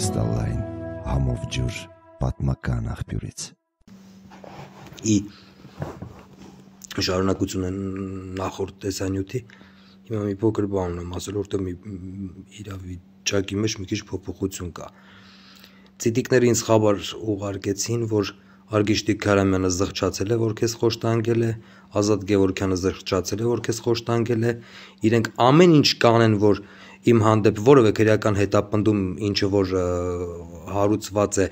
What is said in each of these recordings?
կրիստալային համով ջուր պատմական աղբյուրից։ Ի շարունակությունը նախորդ տեսանյութի հիմա մի փոքր բան ունեմ ասել, որտեղ մի իրավիճակի մեջ մի քիչ փոփոխություն կա։ Ցիտիկները ինձ խաբար ուղարկեցին, որ Արգիշտի Քարամյանը զղջացել է, որ քեզ խոշտանգել է, Ազատ Գևորքյանը զղջացել է, որ քեզ խոշտանգել է։ Իրենք ամեն ինչ կանեն, որ իմ հանդեպ որևէ քրեական հետապնդում ինչը որ հարուցված է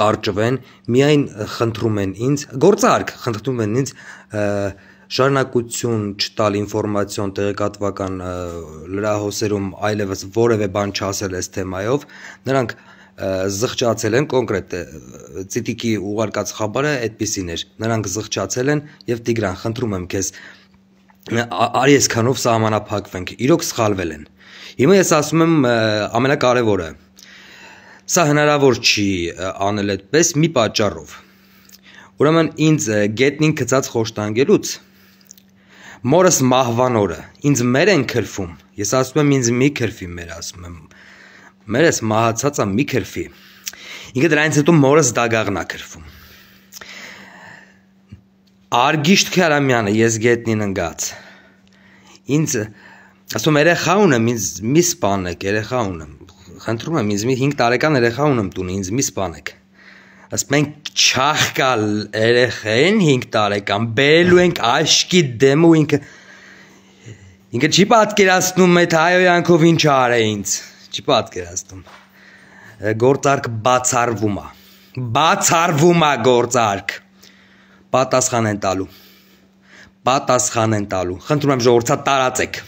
կարճվեն, միայն խնդրում են ինձ, գործարք խնդրում են ինձ շարունակություն չտալ ինֆորմացիոն տեղեկատվական լրահոսերում այլևս որևէ բան չասել այս թեմայով, նրանք զղջացել են կոնկրետ Ցիտիկի ուղարկած խաբարը այդպեսին էր։ Նրանք զղջացել են եւ Տիգրան, խնդրում եմ քեզ արի այսքանով սահմանափակվենք։ Իրոք սխալվել են։ Հիմա ես ասում եմ ամենակարևորը։ Սա հնարավոր չի անել այդպես մի պատճառով։ Ուրեմն ինձ գետնին գծած խոշտանգելուց մորս մահվան օրը ինձ մեր են քրֆում։ Ես ասում եմ ինձ մի քրֆի մեր ասում եմ։ Մերս մահացածա մի քրֆի։ Ինքը դրանից հետո մորս դագաղնա քրֆում։ Արգիշտ Քարամյանը ես գետնին ընկած։ Ինձ ասում երեխա ունեմ, ինձ մի սպանեք, երեխա ունեմ։ Խնդրում եմ ինձ մի 5 տարեկան երեխա ունեմ տուն, ինձ մի սպանեք ասում ենք չախկալ երեխեն 5 տարեկան բերելու ենք աշկի դեմ ու ինքը ինքը չի պատկերացնում այդ հայոյանքով ինչ արե ինձ չի պատկերացնում գործարք բացառվում է բացառվում է գործարք պատասխան են տալու։ Պատասխան են տալու։ Խնդրում եմ ժողովուրդ, տարածեք։